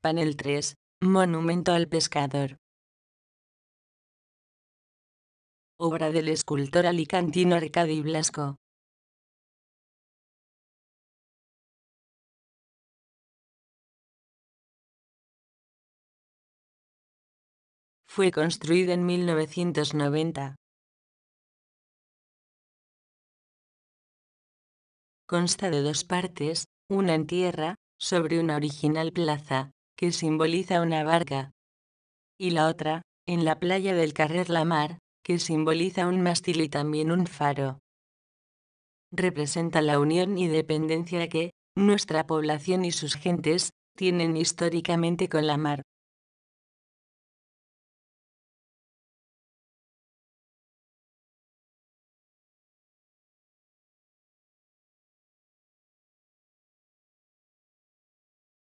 Panel 3. Monumento al pescador. Obra del escultor alicantino Arcadi Blasco. Fue construido en 1990. Consta de dos partes, una en tierra, sobre una original plaza, que simboliza una barca, y la otra, en la playa del Carrer La Mar, que simboliza un mástil y también un faro. Representa la unión y dependencia que, nuestra población y sus gentes, tienen históricamente con la mar.